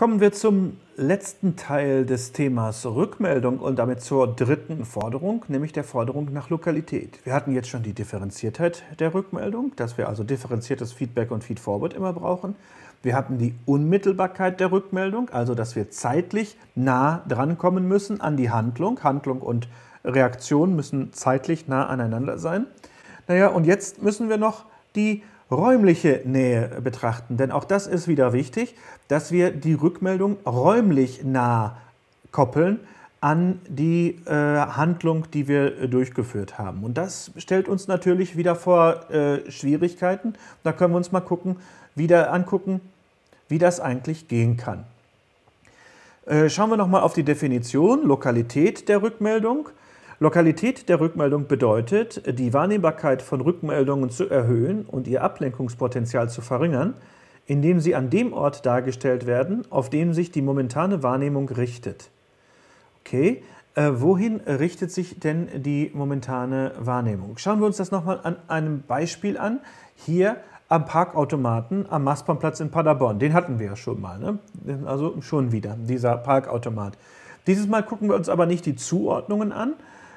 Kommen wir zum letzten Teil des Themas Rückmeldung und damit zur dritten Forderung, nämlich der Forderung nach Lokalität. Wir hatten jetzt schon die Differenziertheit der Rückmeldung, dass wir also differenziertes Feedback und Feedforward immer brauchen. Wir hatten die Unmittelbarkeit der Rückmeldung, also dass wir zeitlich nah drankommen müssen an die Handlung. Handlung und Reaktion müssen zeitlich nah aneinander sein. Naja, und jetzt müssen wir noch die räumliche Nähe betrachten. Denn auch das ist wieder wichtig, dass wir die Rückmeldung räumlich nah koppeln an die äh, Handlung, die wir äh, durchgeführt haben. Und das stellt uns natürlich wieder vor äh, Schwierigkeiten. Da können wir uns mal gucken, wieder angucken, wie das eigentlich gehen kann. Äh, schauen wir nochmal auf die Definition, Lokalität der Rückmeldung. Lokalität der Rückmeldung bedeutet, die Wahrnehmbarkeit von Rückmeldungen zu erhöhen und ihr Ablenkungspotenzial zu verringern, indem sie an dem Ort dargestellt werden, auf dem sich die momentane Wahrnehmung richtet. Okay, äh, wohin richtet sich denn die momentane Wahrnehmung? Schauen wir uns das nochmal an einem Beispiel an. Hier am Parkautomaten am Maßbahnplatz in Paderborn. Den hatten wir ja schon mal. Ne? Also schon wieder, dieser Parkautomat. Dieses Mal gucken wir uns aber nicht die Zuordnungen an,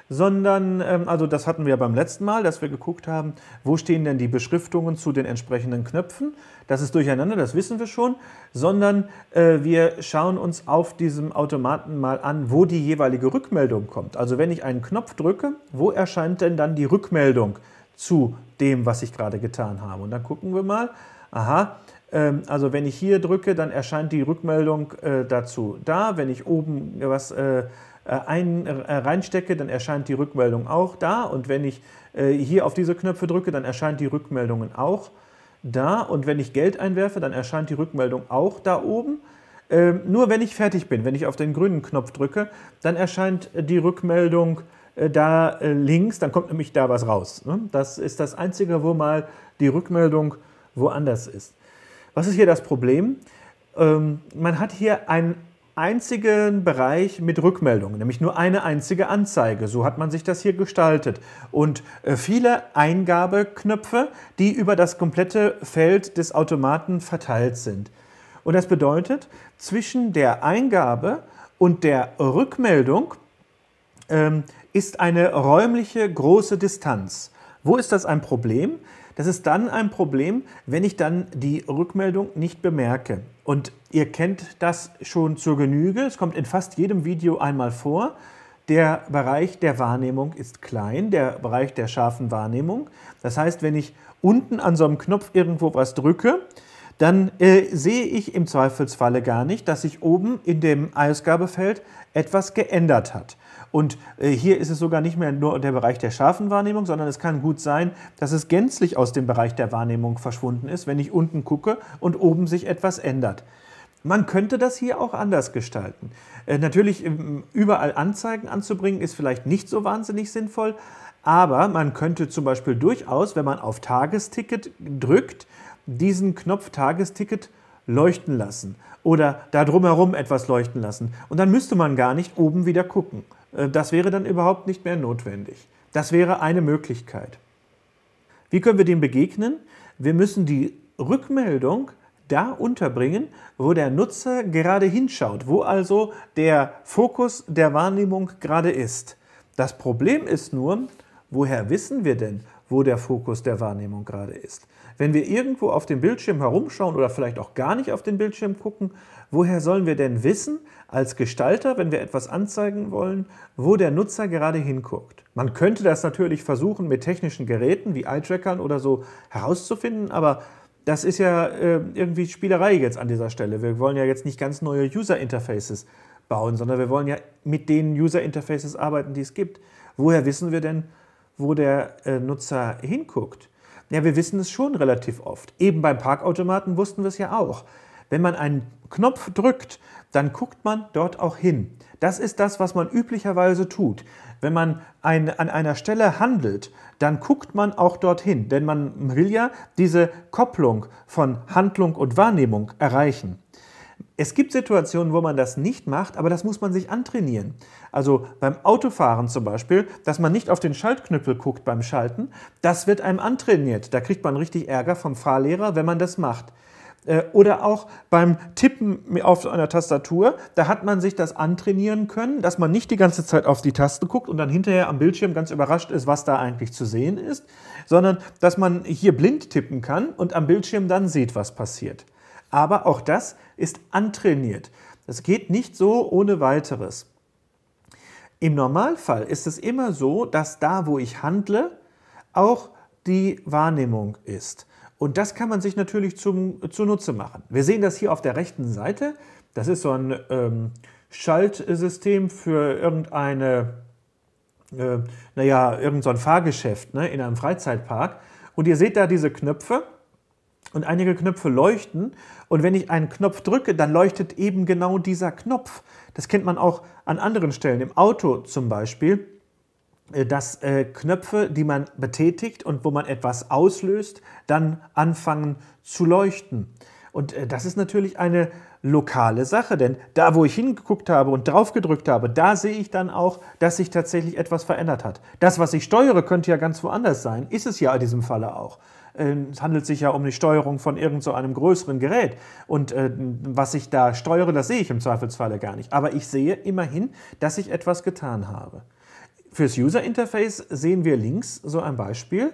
sondern, ähm, also das hatten wir beim letzten Mal, dass wir geguckt haben, wo stehen denn die Beschriftungen zu den entsprechenden Knöpfen. Das ist durcheinander, das wissen wir schon, sondern äh, wir schauen uns auf diesem Automaten mal an, wo die jeweilige Rückmeldung kommt. Also wenn ich einen Knopf drücke, wo erscheint denn dann die Rückmeldung zu dem, was ich gerade getan habe? Und dann gucken wir mal, aha, ähm, also wenn ich hier drücke, dann erscheint die Rückmeldung äh, dazu da. Wenn ich oben was äh, äh, ein, äh, reinstecke, dann erscheint die Rückmeldung auch da. Und wenn ich äh, hier auf diese Knöpfe drücke, dann erscheint die Rückmeldung auch da. Und wenn ich Geld einwerfe, dann erscheint die Rückmeldung auch da oben. Ähm, nur wenn ich fertig bin, wenn ich auf den grünen Knopf drücke, dann erscheint die Rückmeldung äh, da äh, links, dann kommt nämlich da was raus. Ne? Das ist das Einzige, wo mal die Rückmeldung woanders ist. Was ist hier das Problem? Ähm, man hat hier ein einzigen Bereich mit Rückmeldungen, nämlich nur eine einzige Anzeige. So hat man sich das hier gestaltet. Und äh, viele Eingabeknöpfe, die über das komplette Feld des Automaten verteilt sind. Und das bedeutet, zwischen der Eingabe und der Rückmeldung ähm, ist eine räumliche große Distanz. Wo ist das ein Problem? Das ist dann ein Problem, wenn ich dann die Rückmeldung nicht bemerke. Und ihr kennt das schon zur Genüge. Es kommt in fast jedem Video einmal vor. Der Bereich der Wahrnehmung ist klein, der Bereich der scharfen Wahrnehmung. Das heißt, wenn ich unten an so einem Knopf irgendwo was drücke, dann äh, sehe ich im Zweifelsfalle gar nicht, dass sich oben in dem Ausgabefeld etwas geändert hat. Und äh, hier ist es sogar nicht mehr nur der Bereich der scharfen Wahrnehmung, sondern es kann gut sein, dass es gänzlich aus dem Bereich der Wahrnehmung verschwunden ist, wenn ich unten gucke und oben sich etwas ändert. Man könnte das hier auch anders gestalten. Äh, natürlich, ähm, überall Anzeigen anzubringen, ist vielleicht nicht so wahnsinnig sinnvoll, aber man könnte zum Beispiel durchaus, wenn man auf Tagesticket drückt, diesen Knopf Tagesticket leuchten lassen oder da drumherum etwas leuchten lassen. Und dann müsste man gar nicht oben wieder gucken. Äh, das wäre dann überhaupt nicht mehr notwendig. Das wäre eine Möglichkeit. Wie können wir dem begegnen? Wir müssen die Rückmeldung da unterbringen, wo der Nutzer gerade hinschaut, wo also der Fokus der Wahrnehmung gerade ist. Das Problem ist nur, woher wissen wir denn, wo der Fokus der Wahrnehmung gerade ist. Wenn wir irgendwo auf dem Bildschirm herumschauen oder vielleicht auch gar nicht auf den Bildschirm gucken, woher sollen wir denn wissen, als Gestalter, wenn wir etwas anzeigen wollen, wo der Nutzer gerade hinguckt? Man könnte das natürlich versuchen, mit technischen Geräten wie Eye-Trackern oder so herauszufinden, aber das ist ja äh, irgendwie Spielerei jetzt an dieser Stelle. Wir wollen ja jetzt nicht ganz neue User-Interfaces bauen, sondern wir wollen ja mit den User-Interfaces arbeiten, die es gibt. Woher wissen wir denn, wo der äh, Nutzer hinguckt? Ja, wir wissen es schon relativ oft. Eben beim Parkautomaten wussten wir es ja auch. Wenn man einen Knopf drückt, dann guckt man dort auch hin. Das ist das, was man üblicherweise tut. Wenn man ein, an einer Stelle handelt, dann guckt man auch dorthin, denn man will ja diese Kopplung von Handlung und Wahrnehmung erreichen. Es gibt Situationen, wo man das nicht macht, aber das muss man sich antrainieren. Also beim Autofahren zum Beispiel, dass man nicht auf den Schaltknüppel guckt beim Schalten, das wird einem antrainiert. Da kriegt man richtig Ärger vom Fahrlehrer, wenn man das macht. Äh, oder auch beim Tippen auf einer Tastatur, da hat man sich das antrainieren können, dass man nicht die ganze Zeit auf die Tasten guckt und dann hinterher am Bildschirm ganz überrascht ist, was da eigentlich zu sehen ist, sondern dass man hier blind tippen kann und am Bildschirm dann sieht, was passiert. Aber auch das ist antrainiert. Das geht nicht so ohne weiteres. Im Normalfall ist es immer so, dass da, wo ich handle, auch die Wahrnehmung ist. Und das kann man sich natürlich zum, zunutze machen. Wir sehen das hier auf der rechten Seite. Das ist so ein ähm, Schaltsystem für irgendeine, äh, naja, irgendein so Fahrgeschäft ne, in einem Freizeitpark. Und ihr seht da diese Knöpfe und einige Knöpfe leuchten. Und wenn ich einen Knopf drücke, dann leuchtet eben genau dieser Knopf. Das kennt man auch an anderen Stellen, im Auto zum Beispiel, äh, dass äh, Knöpfe, die man betätigt und wo man etwas auslöst, dann anfangen zu leuchten. Und äh, das ist natürlich eine lokale Sache, denn da, wo ich hingeguckt habe und drauf gedrückt habe, da sehe ich dann auch, dass sich tatsächlich etwas verändert hat. Das, was ich steuere, könnte ja ganz woanders sein, ist es ja in diesem Falle auch. Ähm, es handelt sich ja um die Steuerung von irgendeinem so größeren Gerät. Und äh, was ich da steuere, das sehe ich im Zweifelsfalle gar nicht. Aber ich sehe immerhin, dass ich etwas getan habe. Fürs User Interface sehen wir links so ein Beispiel.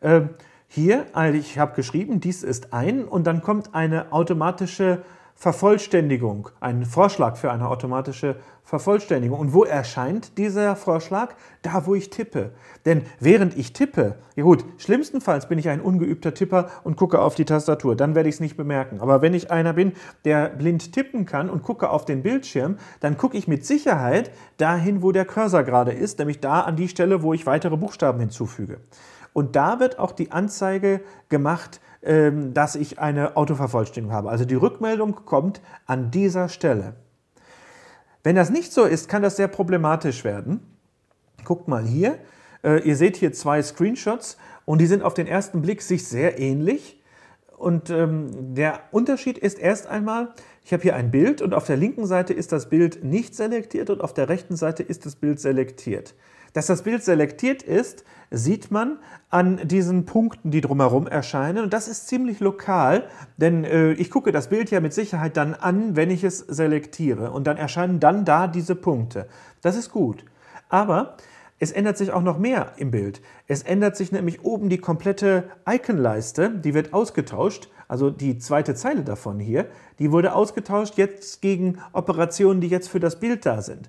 Äh, hier, also ich habe geschrieben, dies ist ein und dann kommt eine automatische Vervollständigung, einen Vorschlag für eine automatische Vervollständigung. Und wo erscheint dieser Vorschlag? Da, wo ich tippe. Denn während ich tippe, ja gut, schlimmstenfalls bin ich ein ungeübter Tipper und gucke auf die Tastatur, dann werde ich es nicht bemerken. Aber wenn ich einer bin, der blind tippen kann und gucke auf den Bildschirm, dann gucke ich mit Sicherheit dahin, wo der Cursor gerade ist, nämlich da an die Stelle, wo ich weitere Buchstaben hinzufüge. Und da wird auch die Anzeige gemacht, ähm, dass ich eine Autovervollständigung habe. Also die Rückmeldung kommt an dieser Stelle. Wenn das nicht so ist, kann das sehr problematisch werden. Guckt mal hier. Äh, ihr seht hier zwei Screenshots und die sind auf den ersten Blick sich sehr ähnlich. Und ähm, der Unterschied ist erst einmal, ich habe hier ein Bild und auf der linken Seite ist das Bild nicht selektiert und auf der rechten Seite ist das Bild selektiert. Dass das Bild selektiert ist, sieht man an diesen Punkten, die drumherum erscheinen. Und das ist ziemlich lokal, denn äh, ich gucke das Bild ja mit Sicherheit dann an, wenn ich es selektiere. Und dann erscheinen dann da diese Punkte. Das ist gut. Aber es ändert sich auch noch mehr im Bild. Es ändert sich nämlich oben die komplette Icon-Leiste, die wird ausgetauscht. Also die zweite Zeile davon hier, die wurde ausgetauscht jetzt gegen Operationen, die jetzt für das Bild da sind.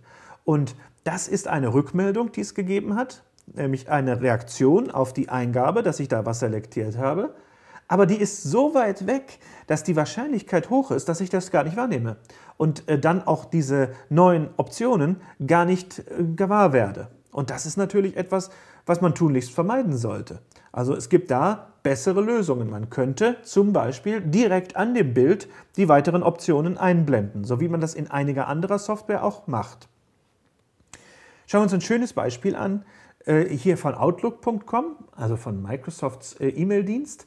Und das ist eine Rückmeldung, die es gegeben hat, nämlich eine Reaktion auf die Eingabe, dass ich da was selektiert habe. Aber die ist so weit weg, dass die Wahrscheinlichkeit hoch ist, dass ich das gar nicht wahrnehme und äh, dann auch diese neuen Optionen gar nicht äh, gewahr werde. Und das ist natürlich etwas, was man tunlichst vermeiden sollte. Also es gibt da bessere Lösungen. Man könnte zum Beispiel direkt an dem Bild die weiteren Optionen einblenden, so wie man das in einiger anderer Software auch macht. Schauen wir uns ein schönes Beispiel an, äh, hier von Outlook.com, also von Microsofts äh, E-Mail-Dienst.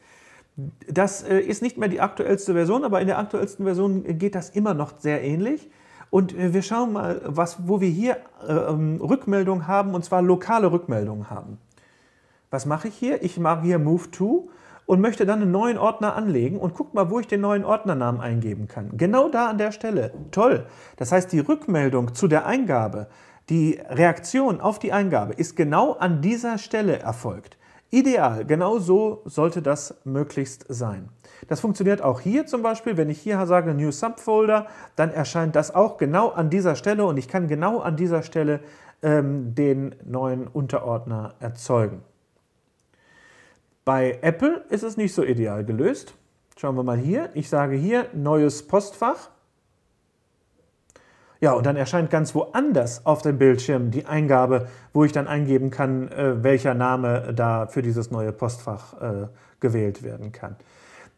Das äh, ist nicht mehr die aktuellste Version, aber in der aktuellsten Version geht das immer noch sehr ähnlich. Und wir schauen mal, was, wo wir hier ähm, Rückmeldungen haben, und zwar lokale Rückmeldungen haben. Was mache ich hier? Ich mache hier Move to und möchte dann einen neuen Ordner anlegen und guck mal, wo ich den neuen Ordnernamen eingeben kann. Genau da an der Stelle. Toll. Das heißt, die Rückmeldung zu der Eingabe die Reaktion auf die Eingabe ist genau an dieser Stelle erfolgt. Ideal, genau so sollte das möglichst sein. Das funktioniert auch hier zum Beispiel, wenn ich hier sage New Subfolder, dann erscheint das auch genau an dieser Stelle und ich kann genau an dieser Stelle ähm, den neuen Unterordner erzeugen. Bei Apple ist es nicht so ideal gelöst. Schauen wir mal hier. Ich sage hier neues Postfach ja, und dann erscheint ganz woanders auf dem Bildschirm die Eingabe, wo ich dann eingeben kann, äh, welcher Name da für dieses neue Postfach äh, gewählt werden kann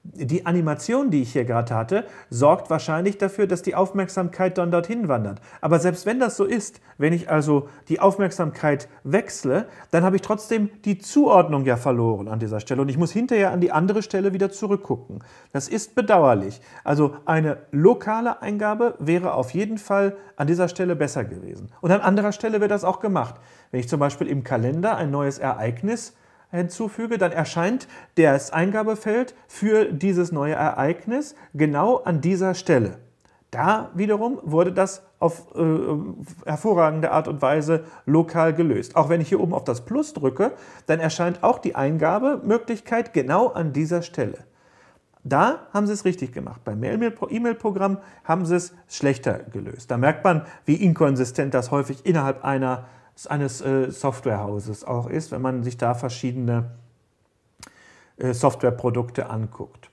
die Animation, die ich hier gerade hatte, sorgt wahrscheinlich dafür, dass die Aufmerksamkeit dann dorthin wandert. Aber selbst wenn das so ist, wenn ich also die Aufmerksamkeit wechsle, dann habe ich trotzdem die Zuordnung ja verloren an dieser Stelle und ich muss hinterher an die andere Stelle wieder zurückgucken. Das ist bedauerlich. Also eine lokale Eingabe wäre auf jeden Fall an dieser Stelle besser gewesen. Und an anderer Stelle wird das auch gemacht. Wenn ich zum Beispiel im Kalender ein neues Ereignis hinzufüge, dann erscheint das Eingabefeld für dieses neue Ereignis genau an dieser Stelle. Da wiederum wurde das auf äh, hervorragende Art und Weise lokal gelöst. Auch wenn ich hier oben auf das Plus drücke, dann erscheint auch die Eingabemöglichkeit genau an dieser Stelle. Da haben sie es richtig gemacht. Beim E-Mail-Programm haben sie es schlechter gelöst. Da merkt man, wie inkonsistent das häufig innerhalb einer äh, eines äh, Softwarehauses auch ist, wenn man sich da verschiedene äh, Softwareprodukte anguckt.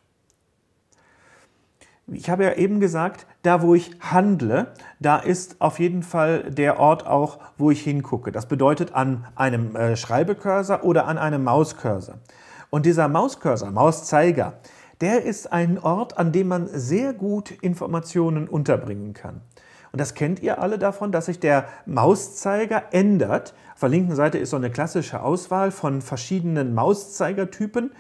Ich habe ja eben gesagt, da wo ich handle, da ist auf jeden Fall der Ort auch, wo ich hingucke. Das bedeutet an einem äh, Schreibekursor oder an einem Mauscursor. Und dieser Mauscursor, Mauszeiger, der ist ein Ort, an dem man sehr gut Informationen unterbringen kann. Und das kennt ihr alle davon, dass sich der Mauszeiger ändert. Auf der linken Seite ist so eine klassische Auswahl von verschiedenen Mauszeigertypen,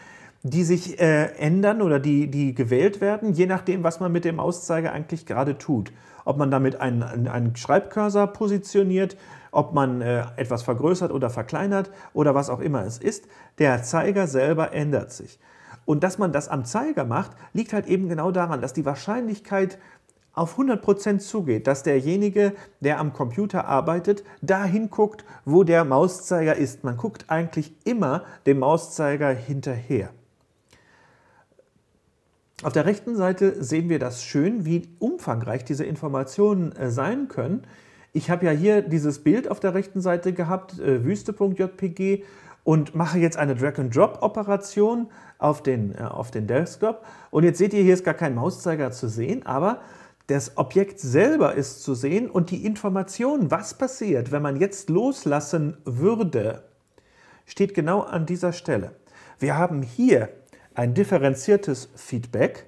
die sich äh, ändern oder die, die gewählt werden, je nachdem, was man mit dem Mauszeiger eigentlich gerade tut. Ob man damit einen, einen Schreibcursor positioniert, ob man äh, etwas vergrößert oder verkleinert oder was auch immer es ist, der Zeiger selber ändert sich. Und dass man das am Zeiger macht, liegt halt eben genau daran, dass die Wahrscheinlichkeit, auf 100% zugeht, dass derjenige, der am Computer arbeitet, dahin guckt, wo der Mauszeiger ist. Man guckt eigentlich immer dem Mauszeiger hinterher. Auf der rechten Seite sehen wir das schön, wie umfangreich diese Informationen äh, sein können. Ich habe ja hier dieses Bild auf der rechten Seite gehabt, äh, wüste.jpg, und mache jetzt eine Drag-and-Drop-Operation auf den, äh, auf den Desktop. Und jetzt seht ihr, hier ist gar kein Mauszeiger zu sehen, aber das Objekt selber ist zu sehen und die Information, was passiert, wenn man jetzt loslassen würde, steht genau an dieser Stelle. Wir haben hier ein differenziertes Feedback,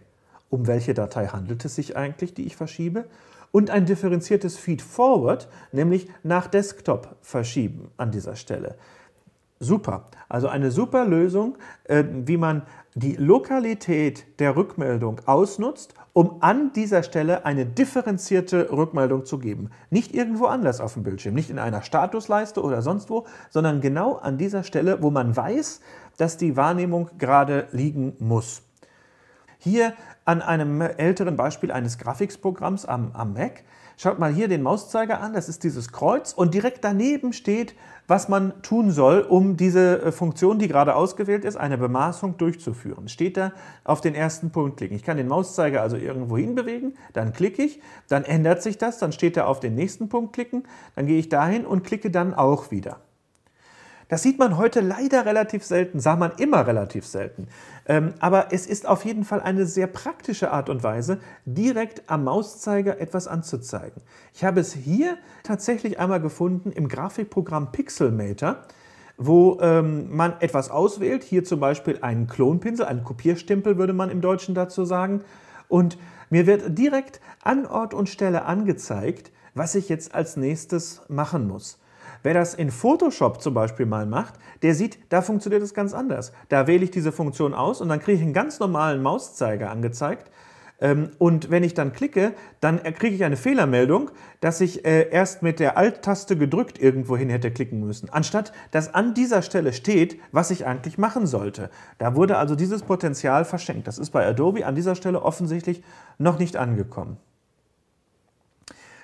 um welche Datei handelt es sich eigentlich, die ich verschiebe, und ein differenziertes Feedforward, nämlich nach Desktop verschieben an dieser Stelle. Super, also eine super Lösung, äh, wie man die Lokalität der Rückmeldung ausnutzt um an dieser Stelle eine differenzierte Rückmeldung zu geben. Nicht irgendwo anders auf dem Bildschirm, nicht in einer Statusleiste oder sonst wo, sondern genau an dieser Stelle, wo man weiß, dass die Wahrnehmung gerade liegen muss. Hier an einem älteren Beispiel eines Grafikprogramms am, am Mac Schaut mal hier den Mauszeiger an, das ist dieses Kreuz und direkt daneben steht, was man tun soll, um diese äh, Funktion, die gerade ausgewählt ist, eine Bemaßung durchzuführen. Steht da auf den ersten Punkt klicken. Ich kann den Mauszeiger also irgendwo hinbewegen, dann klicke ich, dann ändert sich das, dann steht da auf den nächsten Punkt klicken, dann gehe ich dahin und klicke dann auch wieder. Das sieht man heute leider relativ selten, sah man immer relativ selten. Ähm, aber es ist auf jeden Fall eine sehr praktische Art und Weise, direkt am Mauszeiger etwas anzuzeigen. Ich habe es hier tatsächlich einmal gefunden im Grafikprogramm Pixelmator wo ähm, man etwas auswählt, hier zum Beispiel einen Klonpinsel, einen Kopierstempel würde man im Deutschen dazu sagen, und mir wird direkt an Ort und Stelle angezeigt, was ich jetzt als nächstes machen muss. Wer das in Photoshop zum Beispiel mal macht, der sieht, da funktioniert es ganz anders. Da wähle ich diese Funktion aus und dann kriege ich einen ganz normalen Mauszeiger angezeigt. Ähm, und wenn ich dann klicke, dann kriege ich eine Fehlermeldung, dass ich äh, erst mit der Alt-Taste gedrückt irgendwohin hätte klicken müssen, anstatt dass an dieser Stelle steht, was ich eigentlich machen sollte. Da wurde also dieses Potenzial verschenkt. Das ist bei Adobe an dieser Stelle offensichtlich noch nicht angekommen.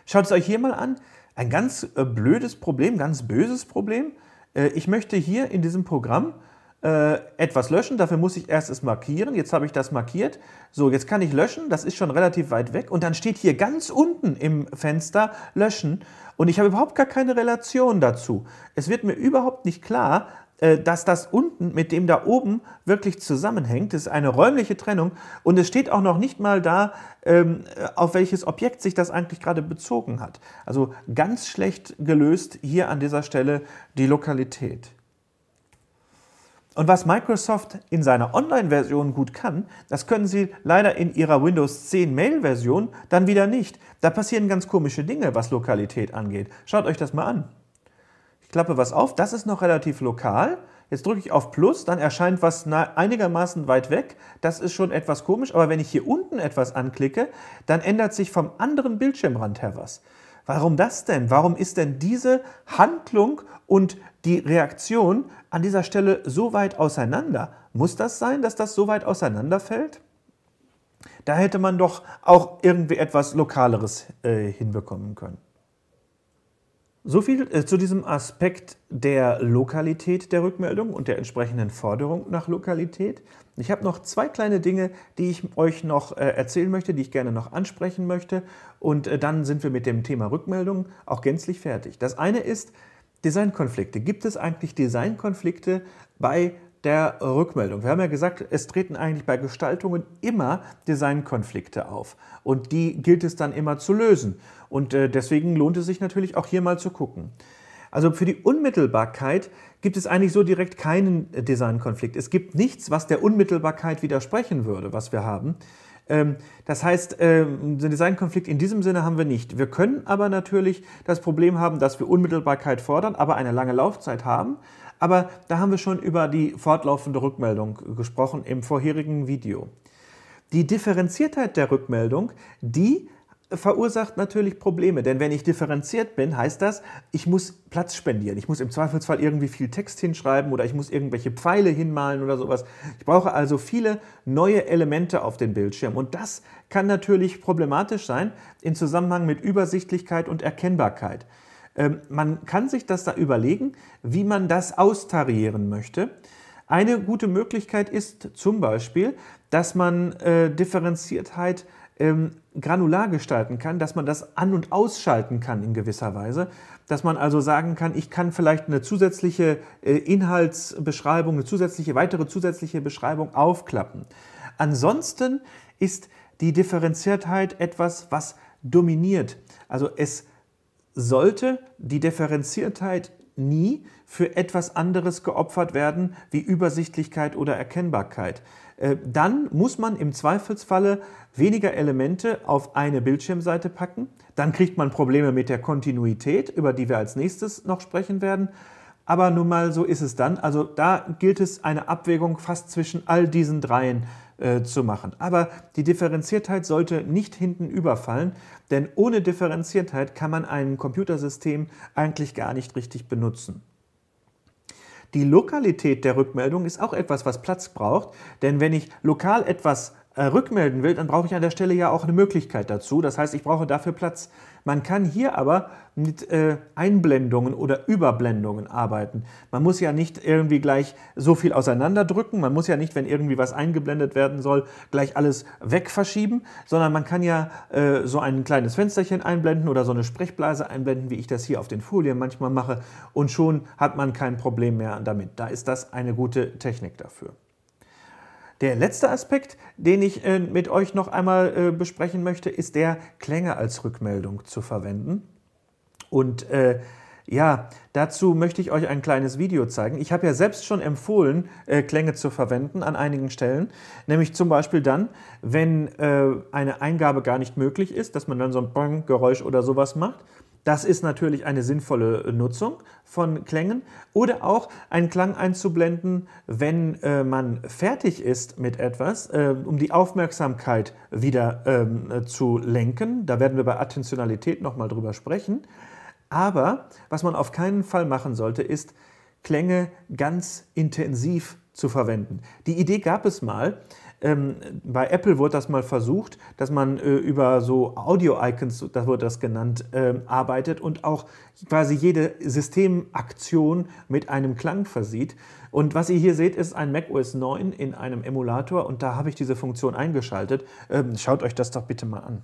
Schaut es euch hier mal an ein ganz äh, blödes Problem, ganz böses Problem. Äh, ich möchte hier in diesem Programm äh, etwas löschen, dafür muss ich erst es markieren, jetzt habe ich das markiert, so jetzt kann ich löschen, das ist schon relativ weit weg und dann steht hier ganz unten im Fenster löschen und ich habe überhaupt gar keine Relation dazu. Es wird mir überhaupt nicht klar, äh, dass das unten mit dem da oben wirklich zusammenhängt. Das ist eine räumliche Trennung und es steht auch noch nicht mal da, ähm, auf welches Objekt sich das eigentlich gerade bezogen hat. Also ganz schlecht gelöst hier an dieser Stelle die Lokalität. Und was Microsoft in seiner Online-Version gut kann, das können sie leider in ihrer Windows 10 Mail-Version dann wieder nicht. Da passieren ganz komische Dinge, was Lokalität angeht. Schaut euch das mal an. Ich klappe was auf, das ist noch relativ lokal. Jetzt drücke ich auf Plus, dann erscheint was einigermaßen weit weg. Das ist schon etwas komisch, aber wenn ich hier unten etwas anklicke, dann ändert sich vom anderen Bildschirmrand her was. Warum das denn? Warum ist denn diese Handlung und die Reaktion an dieser Stelle so weit auseinander? Muss das sein, dass das so weit auseinanderfällt? Da hätte man doch auch irgendwie etwas Lokaleres äh, hinbekommen können. So viel äh, zu diesem Aspekt der Lokalität der Rückmeldung und der entsprechenden Forderung nach Lokalität. Ich habe noch zwei kleine Dinge, die ich euch noch äh, erzählen möchte, die ich gerne noch ansprechen möchte. Und äh, dann sind wir mit dem Thema Rückmeldung auch gänzlich fertig. Das eine ist Designkonflikte. Gibt es eigentlich Designkonflikte bei der Rückmeldung. Wir haben ja gesagt, es treten eigentlich bei Gestaltungen immer Designkonflikte auf und die gilt es dann immer zu lösen. Und äh, deswegen lohnt es sich natürlich auch hier mal zu gucken. Also für die Unmittelbarkeit gibt es eigentlich so direkt keinen äh, Designkonflikt. Es gibt nichts, was der Unmittelbarkeit widersprechen würde, was wir haben. Ähm, das heißt, ähm, einen Designkonflikt in diesem Sinne haben wir nicht. Wir können aber natürlich das Problem haben, dass wir Unmittelbarkeit fordern, aber eine lange Laufzeit haben. Aber da haben wir schon über die fortlaufende Rückmeldung gesprochen im vorherigen Video. Die Differenziertheit der Rückmeldung, die verursacht natürlich Probleme, denn wenn ich differenziert bin, heißt das, ich muss Platz spendieren. Ich muss im Zweifelsfall irgendwie viel Text hinschreiben oder ich muss irgendwelche Pfeile hinmalen oder sowas. Ich brauche also viele neue Elemente auf dem Bildschirm und das kann natürlich problematisch sein im Zusammenhang mit Übersichtlichkeit und Erkennbarkeit. Ähm, man kann sich das da überlegen, wie man das austarieren möchte. Eine gute Möglichkeit ist zum Beispiel, dass man äh, Differenziertheit ähm, granular gestalten kann, dass man das an- und ausschalten kann in gewisser Weise, dass man also sagen kann, ich kann vielleicht eine zusätzliche äh, Inhaltsbeschreibung, eine zusätzliche, weitere zusätzliche Beschreibung aufklappen. Ansonsten ist die Differenziertheit etwas, was dominiert. Also es sollte die Differenziertheit nie für etwas anderes geopfert werden wie Übersichtlichkeit oder Erkennbarkeit. Äh, dann muss man im Zweifelsfalle weniger Elemente auf eine Bildschirmseite packen. Dann kriegt man Probleme mit der Kontinuität, über die wir als nächstes noch sprechen werden. Aber nun mal so ist es dann. Also da gilt es eine Abwägung fast zwischen all diesen dreien äh, zu machen. Aber die Differenziertheit sollte nicht hinten überfallen, denn ohne Differenziertheit kann man ein Computersystem eigentlich gar nicht richtig benutzen. Die Lokalität der Rückmeldung ist auch etwas, was Platz braucht, denn wenn ich lokal etwas äh, rückmelden will, dann brauche ich an der Stelle ja auch eine Möglichkeit dazu. Das heißt, ich brauche dafür Platz. Man kann hier aber mit äh, Einblendungen oder Überblendungen arbeiten. Man muss ja nicht irgendwie gleich so viel auseinanderdrücken. Man muss ja nicht, wenn irgendwie was eingeblendet werden soll, gleich alles wegverschieben, sondern man kann ja äh, so ein kleines Fensterchen einblenden oder so eine Sprechblase einblenden, wie ich das hier auf den Folien manchmal mache. Und schon hat man kein Problem mehr damit. Da ist das eine gute Technik dafür. Der letzte Aspekt, den ich äh, mit euch noch einmal äh, besprechen möchte, ist der Klänge als Rückmeldung zu verwenden. Und äh, ja, dazu möchte ich euch ein kleines Video zeigen. Ich habe ja selbst schon empfohlen, äh, Klänge zu verwenden an einigen Stellen. Nämlich zum Beispiel dann, wenn äh, eine Eingabe gar nicht möglich ist, dass man dann so ein Bang-Geräusch oder sowas macht. Das ist natürlich eine sinnvolle äh, Nutzung von Klängen. Oder auch einen Klang einzublenden, wenn äh, man fertig ist mit etwas, äh, um die Aufmerksamkeit wieder ähm, äh, zu lenken. Da werden wir bei Attentionalität nochmal drüber sprechen. Aber was man auf keinen Fall machen sollte, ist, Klänge ganz intensiv zu verwenden. Die Idee gab es mal, ähm, bei Apple wurde das mal versucht, dass man äh, über so Audio-Icons, das wurde das genannt, äh, arbeitet und auch quasi jede Systemaktion mit einem Klang versieht. Und was ihr hier seht, ist ein Mac OS 9 in einem Emulator und da habe ich diese Funktion eingeschaltet. Ähm, schaut euch das doch bitte mal an.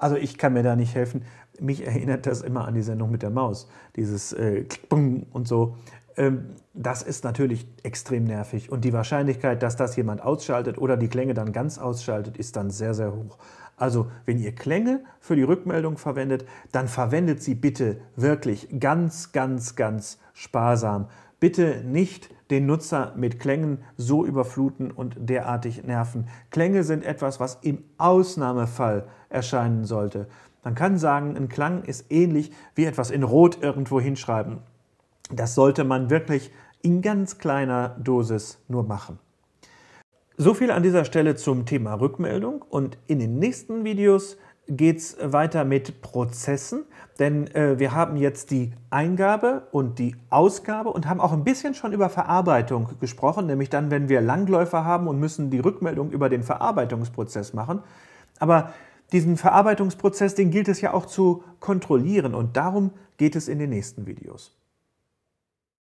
Also ich kann mir da nicht helfen. Mich erinnert das immer an die Sendung mit der Maus, dieses äh, Klick und so. Ähm, das ist natürlich extrem nervig und die Wahrscheinlichkeit, dass das jemand ausschaltet oder die Klänge dann ganz ausschaltet, ist dann sehr, sehr hoch. Also wenn ihr Klänge für die Rückmeldung verwendet, dann verwendet sie bitte wirklich ganz, ganz, ganz sparsam. Bitte nicht den Nutzer mit Klängen so überfluten und derartig nerven. Klänge sind etwas, was im Ausnahmefall erscheinen sollte. Man kann sagen, ein Klang ist ähnlich wie etwas in Rot irgendwo hinschreiben. Das sollte man wirklich in ganz kleiner Dosis nur machen. So viel an dieser Stelle zum Thema Rückmeldung und in den nächsten Videos geht es weiter mit Prozessen, denn äh, wir haben jetzt die Eingabe und die Ausgabe und haben auch ein bisschen schon über Verarbeitung gesprochen, nämlich dann, wenn wir Langläufer haben und müssen die Rückmeldung über den Verarbeitungsprozess machen. Aber diesen Verarbeitungsprozess, den gilt es ja auch zu kontrollieren und darum geht es in den nächsten Videos.